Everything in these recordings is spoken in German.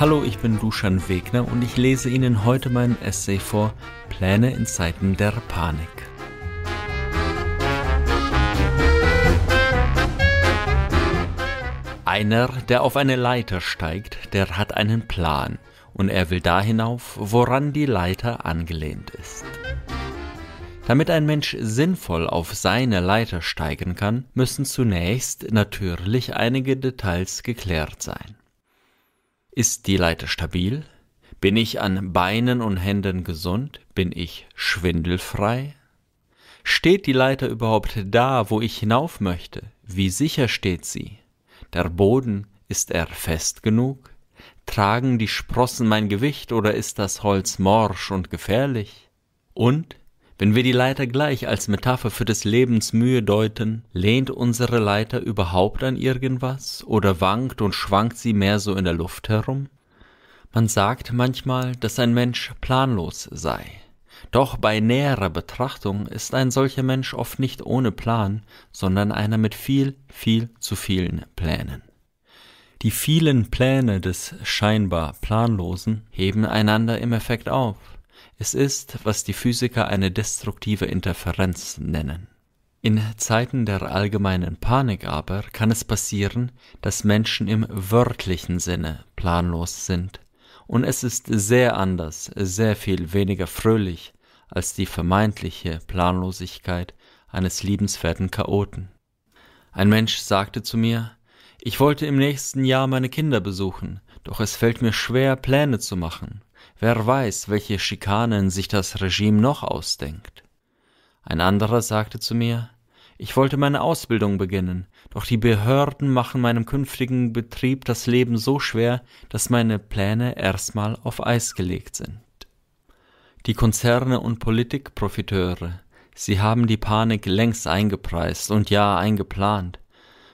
Hallo, ich bin Duschan Wegner und ich lese Ihnen heute meinen Essay vor Pläne in Zeiten der Panik. Einer, der auf eine Leiter steigt, der hat einen Plan und er will da hinauf, woran die Leiter angelehnt ist. Damit ein Mensch sinnvoll auf seine Leiter steigen kann, müssen zunächst natürlich einige Details geklärt sein. Ist die Leiter stabil? Bin ich an Beinen und Händen gesund? Bin ich schwindelfrei? Steht die Leiter überhaupt da, wo ich hinauf möchte? Wie sicher steht sie? Der Boden, ist er fest genug? Tragen die Sprossen mein Gewicht oder ist das Holz morsch und gefährlich? Und wenn wir die Leiter gleich als Metapher für des Lebens Mühe deuten, lehnt unsere Leiter überhaupt an irgendwas oder wankt und schwankt sie mehr so in der Luft herum? Man sagt manchmal, dass ein Mensch planlos sei. Doch bei näherer Betrachtung ist ein solcher Mensch oft nicht ohne Plan, sondern einer mit viel, viel zu vielen Plänen. Die vielen Pläne des scheinbar Planlosen heben einander im Effekt auf. Es ist, was die Physiker eine destruktive Interferenz nennen. In Zeiten der allgemeinen Panik aber kann es passieren, dass Menschen im wörtlichen Sinne planlos sind. Und es ist sehr anders, sehr viel weniger fröhlich als die vermeintliche Planlosigkeit eines liebenswerten Chaoten. Ein Mensch sagte zu mir, ich wollte im nächsten Jahr meine Kinder besuchen, doch es fällt mir schwer, Pläne zu machen. Wer weiß, welche Schikanen sich das Regime noch ausdenkt. Ein anderer sagte zu mir, ich wollte meine Ausbildung beginnen, doch die Behörden machen meinem künftigen Betrieb das Leben so schwer, dass meine Pläne erstmal auf Eis gelegt sind. Die Konzerne und Politikprofiteure, sie haben die Panik längst eingepreist und ja eingeplant.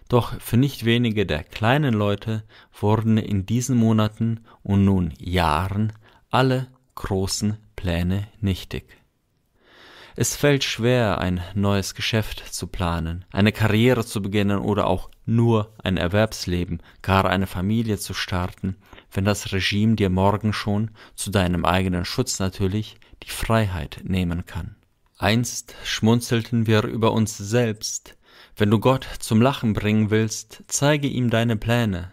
Doch für nicht wenige der kleinen Leute wurden in diesen Monaten und nun Jahren alle großen Pläne nichtig. Es fällt schwer, ein neues Geschäft zu planen, eine Karriere zu beginnen oder auch nur ein Erwerbsleben, gar eine Familie zu starten, wenn das Regime dir morgen schon, zu deinem eigenen Schutz natürlich, die Freiheit nehmen kann. Einst schmunzelten wir über uns selbst. Wenn du Gott zum Lachen bringen willst, zeige ihm deine Pläne,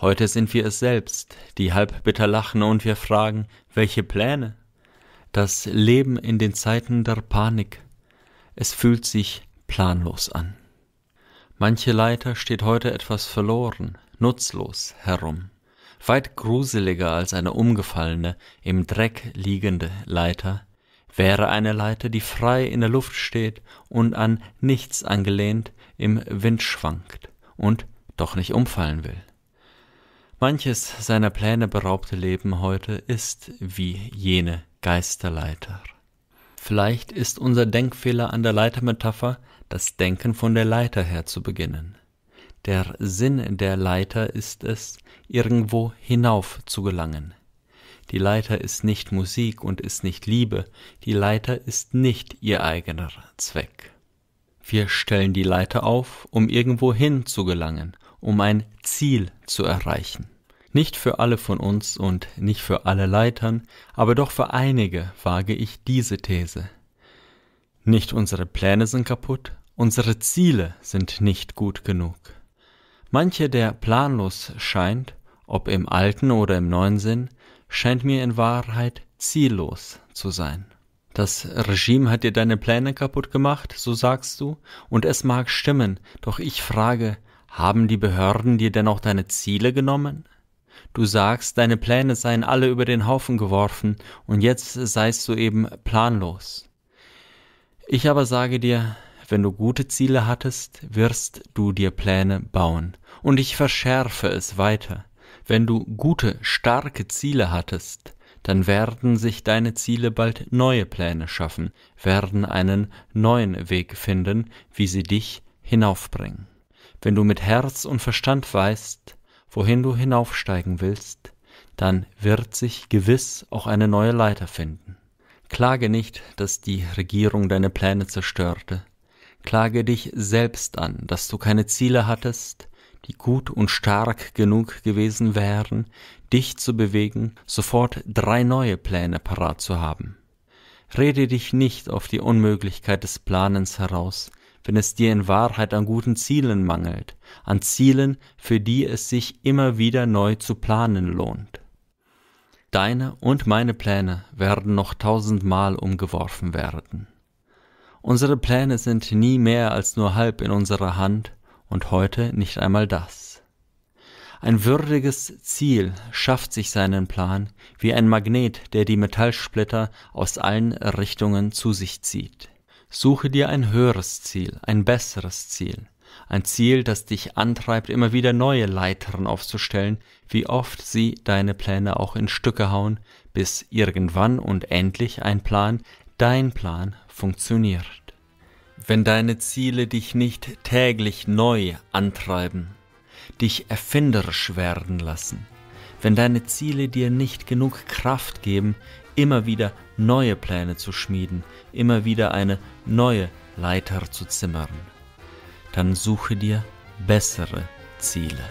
Heute sind wir es selbst, die halb bitter lachen und wir fragen, welche Pläne? Das Leben in den Zeiten der Panik. Es fühlt sich planlos an. Manche Leiter steht heute etwas verloren, nutzlos herum. Weit gruseliger als eine umgefallene, im Dreck liegende Leiter wäre eine Leiter, die frei in der Luft steht und an nichts angelehnt im Wind schwankt und doch nicht umfallen will. Manches seiner Pläne beraubte Leben heute ist wie jene Geisterleiter. Vielleicht ist unser Denkfehler an der Leitermetapher, das Denken von der Leiter her zu beginnen. Der Sinn der Leiter ist es, irgendwo hinauf zu gelangen. Die Leiter ist nicht Musik und ist nicht Liebe, die Leiter ist nicht ihr eigener Zweck. Wir stellen die Leiter auf, um irgendwo hin zu gelangen, um ein Ziel zu erreichen. Nicht für alle von uns und nicht für alle Leitern, aber doch für einige wage ich diese These. Nicht unsere Pläne sind kaputt, unsere Ziele sind nicht gut genug. Manche, der planlos scheint, ob im alten oder im neuen Sinn, scheint mir in Wahrheit ziellos zu sein. Das Regime hat dir deine Pläne kaputt gemacht, so sagst du, und es mag stimmen, doch ich frage, haben die Behörden dir dennoch deine Ziele genommen? Du sagst, deine Pläne seien alle über den Haufen geworfen und jetzt seist du eben planlos. Ich aber sage dir, wenn du gute Ziele hattest, wirst du dir Pläne bauen. Und ich verschärfe es weiter. Wenn du gute, starke Ziele hattest, dann werden sich deine Ziele bald neue Pläne schaffen, werden einen neuen Weg finden, wie sie dich hinaufbringen. Wenn du mit Herz und Verstand weißt, wohin du hinaufsteigen willst, dann wird sich gewiss auch eine neue Leiter finden. Klage nicht, dass die Regierung deine Pläne zerstörte. Klage dich selbst an, dass du keine Ziele hattest, die gut und stark genug gewesen wären, dich zu bewegen, sofort drei neue Pläne parat zu haben. Rede dich nicht auf die Unmöglichkeit des Planens heraus, wenn es dir in Wahrheit an guten Zielen mangelt, an Zielen, für die es sich immer wieder neu zu planen lohnt. Deine und meine Pläne werden noch tausendmal umgeworfen werden. Unsere Pläne sind nie mehr als nur halb in unserer Hand und heute nicht einmal das. Ein würdiges Ziel schafft sich seinen Plan wie ein Magnet, der die Metallsplitter aus allen Richtungen zu sich zieht. Suche dir ein höheres Ziel, ein besseres Ziel, ein Ziel, das dich antreibt, immer wieder neue Leitern aufzustellen, wie oft sie deine Pläne auch in Stücke hauen, bis irgendwann und endlich ein Plan, dein Plan, funktioniert. Wenn deine Ziele dich nicht täglich neu antreiben, dich erfinderisch werden lassen, wenn deine Ziele dir nicht genug Kraft geben, immer wieder neue Pläne zu schmieden, immer wieder eine neue Leiter zu zimmern. Dann suche dir bessere Ziele.